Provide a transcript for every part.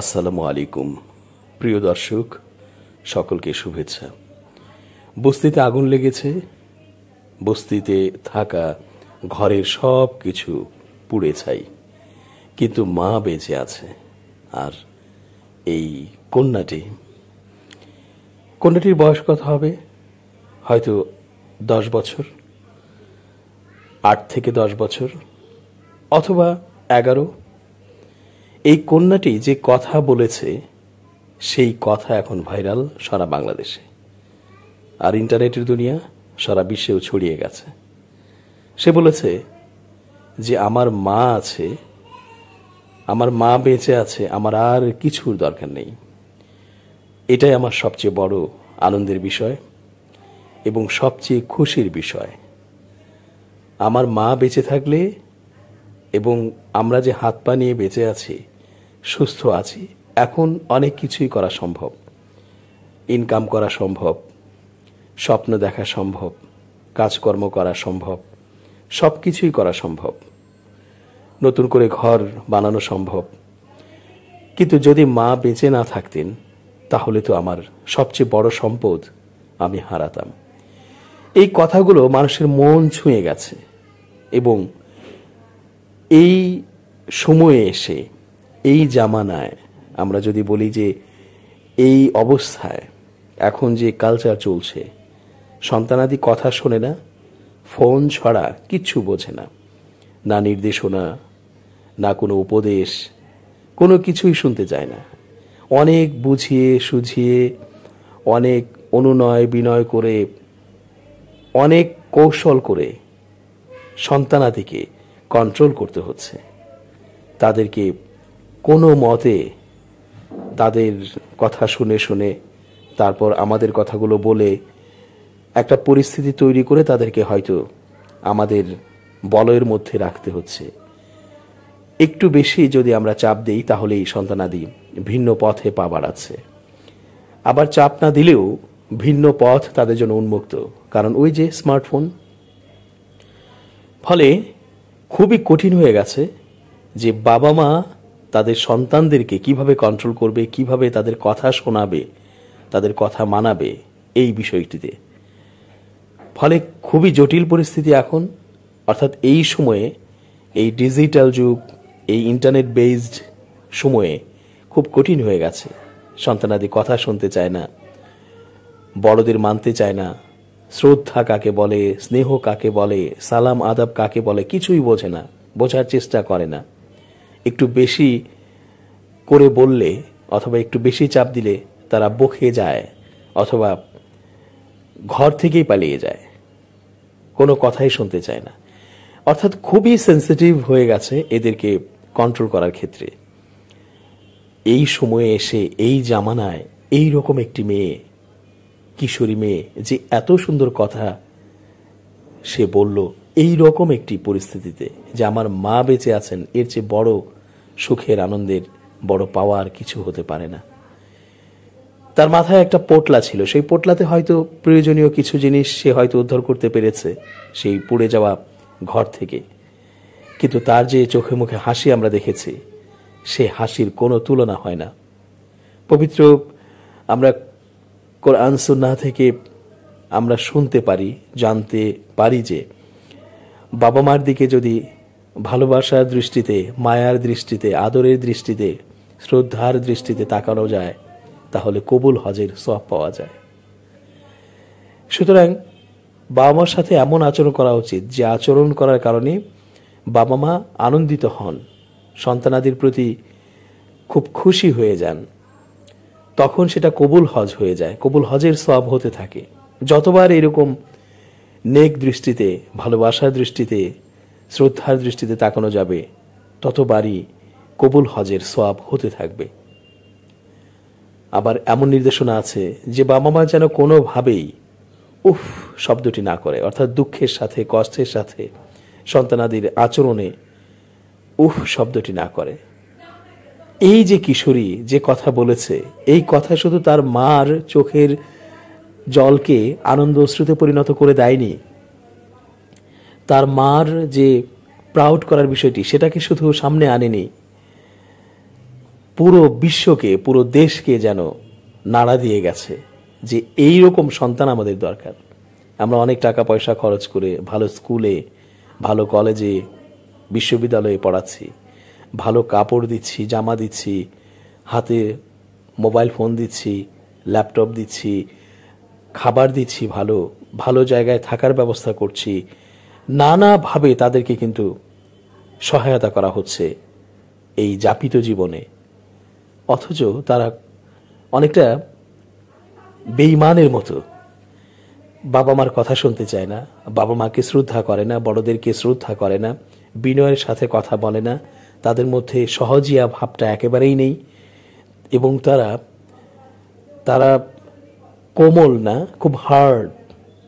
আসসালামু আলাইকুম প্রিয় দর্শক সকলকে শুভেচ্ছা বস্তিতে আগুন লেগেছে বস্তিতে থাকা ঘরের সব কিছু পুড়ে ছাই কিন্তু মা বেঁচে আছে আর এই কন্যাটি কন্যাটির বয়স কত হবে হয়তো দশ বছর আট থেকে দশ বছর অথবা এগারো এই কন্যাটি যে কথা বলেছে সেই কথা এখন ভাইরাল সারা বাংলাদেশে আর ইন্টারনেটের দুনিয়া সারা বিশ্বেও ছড়িয়ে গেছে সে বলেছে যে আমার মা আছে আমার মা বেঁচে আছে আমার আর কিছুর দরকার নেই এটাই আমার সবচেয়ে বড় আনন্দের বিষয় এবং সবচেয়ে খুশির বিষয় আমার মা বেঁচে থাকলে এবং আমরা যে হাত পা নিয়ে বেঁচে আছি সুস্থ আছি এখন অনেক কিছুই করা সম্ভব ইনকাম করা সম্ভব স্বপ্ন দেখা সম্ভব কাজকর্ম করা সম্ভব সব কিছুই করা সম্ভব নতুন করে ঘর বানানো সম্ভব কিন্তু যদি মা বেঁচে না থাকতেন তাহলে তো আমার সবচেয়ে বড় সম্পদ আমি হারাতাম এই কথাগুলো মানুষের মন ছুঁয়ে গেছে এবং এই সময়ে এসে এই জামানায় আমরা যদি বলি যে এই অবস্থায় এখন যে কালচার চলছে সন্তানাদি কথা শোনে না ফোন ছড়া কিচ্ছু বোঝে না না নির্দেশনা না কোনো উপদেশ কোনো কিছুই শুনতে চায় না অনেক বুঝিয়ে সুঝিয়ে অনেক অনুনয় বিনয় করে অনেক কৌশল করে সন্তানাদিকে কন্ট্রোল করতে হচ্ছে তাদেরকে কোনো মতে তাদের কথা শুনে শুনে তারপর আমাদের কথাগুলো বলে একটা পরিস্থিতি তৈরি করে তাদেরকে হয়তো আমাদের বলয়ের মধ্যে রাখতে হচ্ছে একটু বেশি যদি আমরা চাপ দিই তাহলে এই সন্তানাদি ভিন্ন পথে পা বাড়াচ্ছে আবার চাপ না দিলেও ভিন্ন পথ তাদের জন্য উন্মুক্ত কারণ ওই যে স্মার্টফোন ফলে খুবই কঠিন হয়ে গেছে যে বাবা মা তাদের সন্তানদেরকে কিভাবে কন্ট্রোল করবে কিভাবে তাদের কথা শোনাবে তাদের কথা মানাবে এই বিষয়টিতে ফলে খুবই জটিল পরিস্থিতি এখন অর্থাৎ এই সময়ে এই ডিজিটাল যুগ এই ইন্টারনেট বেসড সময়ে খুব কঠিন হয়ে গেছে সন্তানাদি কথা শুনতে চায় না বড়দের মানতে চায় না শ্রদ্ধা কাকে বলে স্নেহ কাকে বলে সালাম আদাব কাকে বলে কিছুই বোঝে না বোঝার চেষ্টা করে না একটু বেশি করে বললে অথবা একটু বেশি চাপ দিলে তারা বকে যায় অথবা ঘর থেকেই পালিয়ে যায় কোনো কথাই শুনতে চায় না অর্থাৎ খুবই সেন্সিটিভ হয়ে গেছে এদেরকে কন্ট্রোল করার ক্ষেত্রে এই সময়ে এসে এই জামানায় এই রকম একটি মেয়ে কিশোরী মেয়ে যে এত সুন্দর কথা সে বলল এই রকম একটি পরিস্থিতিতে যে আমার মা বেঁচে আছেন এর চেয়ে বড় সুখের আনন্দের বড় পাওয়ার কিছু হতে পারে না তার মাথায় একটা পোটলা ছিল সেই পোটলাতে হয়তো প্রয়োজনীয় কিছু জিনিস সে হয়তো উদ্ধার করতে পেরেছে সেই পুড়ে যাওয়া ঘর থেকে কিন্তু তার যে চোখে মুখে হাসি আমরা দেখেছি সে হাসির কোনো তুলনা হয় না পবিত্র আমরা আনসুন্না থেকে আমরা শুনতে পারি জানতে পারি যে বাবা মার দিকে যদি ভালোবাসার দৃষ্টিতে মায়ার দৃষ্টিতে আদরের দৃষ্টিতে শ্রদ্ধার দৃষ্টিতে তাকানো যায় তাহলে কবুল হজের সব পাওয়া যায় সুতরাং বাবা মার সাথে এমন আচরণ করা উচিত যে আচরণ করার কারণে বাবা মা আনন্দিত হন সন্তানাদির প্রতি খুব খুশি হয়ে যান তখন সেটা কবুল হজ হয়ে যায় কবুল হজের সব হতে থাকে যতবার এরকম নেক দৃষ্টিতে ভালোবাসার দৃষ্টিতে শ্রদ্ধার দৃষ্টিতে তাকানো যাবে ততবারই কবুল হজের সোয়াব হতে থাকবে আবার এমন নির্দেশনা আছে যে বাবা মা যেন কোনোভাবেই উফ শব্দটি না করে অর্থাৎ দুঃখের সাথে কষ্টের সাথে সন্তানাদির আচরণে উফ শব্দটি না করে এই যে কিশোরী যে কথা বলেছে এই কথা শুধু তার মার চোখের জলকে আনন্দ অশ্রুতে পরিণত করে দেয়নি তার মার যে প্রাউড করার বিষয়টি সেটাকে শুধু সামনে আনেনি পুরো বিশ্বকে পুরো দেশকে যেন নাড়া দিয়ে গেছে যে এই রকম সন্তান আমাদের দরকার আমরা অনেক টাকা পয়সা খরচ করে ভালো স্কুলে ভালো কলেজে বিশ্ববিদ্যালয়ে পড়াচ্ছি ভালো কাপড় দিচ্ছি জামা দিচ্ছি হাতে মোবাইল ফোন দিচ্ছি ল্যাপটপ দিচ্ছি খাবার দিচ্ছি ভালো ভালো জায়গায় থাকার ব্যবস্থা করছি নানাভাবে তাদেরকে কিন্তু সহায়তা করা হচ্ছে এই যাপিত জীবনে অথচ তারা অনেকটা বেইমানের মতো বাবা মার কথা শুনতে চায় না বাবা মাকে শ্রদ্ধা করে না বড়দেরকে শ্রদ্ধা করে না বিনয়ের সাথে কথা বলে না তাদের মধ্যে সহজিয়া ভাবটা একেবারেই নেই এবং তারা তারা কোমল না খুব হার্ড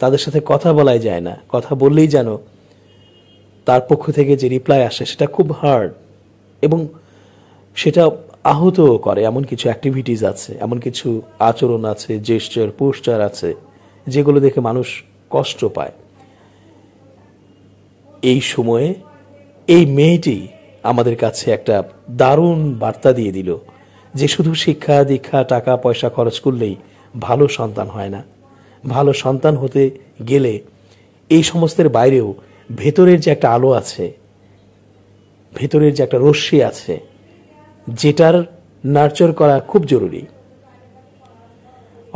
তাদের সাথে কথা বলাই যায় না কথা বললেই যেন তার পক্ষ থেকে যে রিপ্লাই আসে সেটা খুব হার্ড এবং সেটা আহতও করে এমন কিছু অ্যাক্টিভিটিস আছে এমন কিছু আচরণ আছে জেস্টার পোস্টার আছে যেগুলো দেখে মানুষ কষ্ট পায় এই সময়ে এই মেয়েটি আমাদের কাছে একটা দারুণ বার্তা দিয়ে দিল যে শুধু শিক্ষা দীক্ষা টাকা পয়সা খরচ করলেই ভালো সন্তান হয় না ভালো সন্তান হতে গেলে এই সমস্তের বাইরেও ভেতরের যে একটা আলো আছে ভেতরের যে একটা রশ্মি আছে যেটার নার্চার করা খুব জরুরি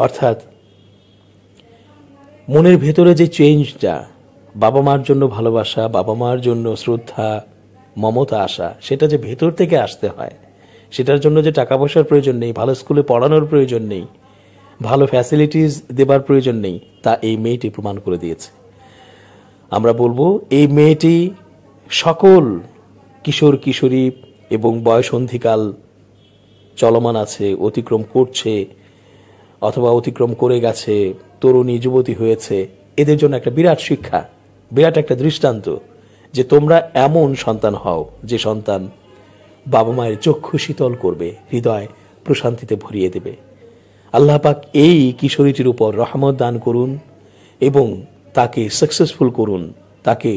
অর্থাৎ মনের ভেতরে যে চেঞ্জটা বাবা মার জন্য ভালোবাসা বাবা মার জন্য শ্রদ্ধা মমতা আসা সেটা যে ভেতর থেকে আসতে হয় সেটার জন্য যে টাকা পয়সার প্রয়োজন নেই ভালো স্কুলে পড়ানোর প্রয়োজন নেই ভালো ফ্যাসিলিটিস দেবার প্রয়োজন নেই তা এই মেয়েটি প্রমাণ করে দিয়েছে আমরা বলবো এই মেয়েটি সকল কিশোর কিশোরী এবং বয়সন্ধিকাল চলমান আছে অতিক্রম করছে অথবা অতিক্রম করে গেছে তরুণী যুবতী হয়েছে এদের জন্য একটা বিরাট শিক্ষা বিরাট একটা দৃষ্টান্ত যে তোমরা এমন সন্তান হও যে সন্তান বাবা মায়ের চক্ষু শীতল করবে হৃদয় প্রশান্তিতে ভরিয়ে দেবে আল্লাহ পাক এই কিশোরীটির উপর রহমত দান করুন এবং তাকে সাকসেসফুল করুন তাকে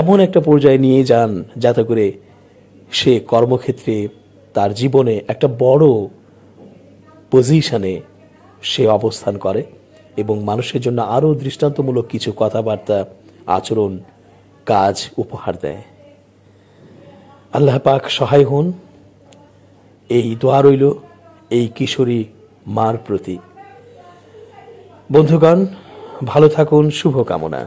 এমন একটা পর্যায়ে নিয়ে যান যাতে করে সে কর্মক্ষেত্রে তার জীবনে একটা বড় পজিশনে সে অবস্থান করে এবং মানুষের জন্য আরও দৃষ্টান্তমূলক কিছু কথাবার্তা আচরণ কাজ উপহার দেয় আল্লাহ পাক সহায় হন এই দোয়া রইল এই কিশোরী মার প্রতি বন্ধুগণ ভালো থাকুন শুভকামনা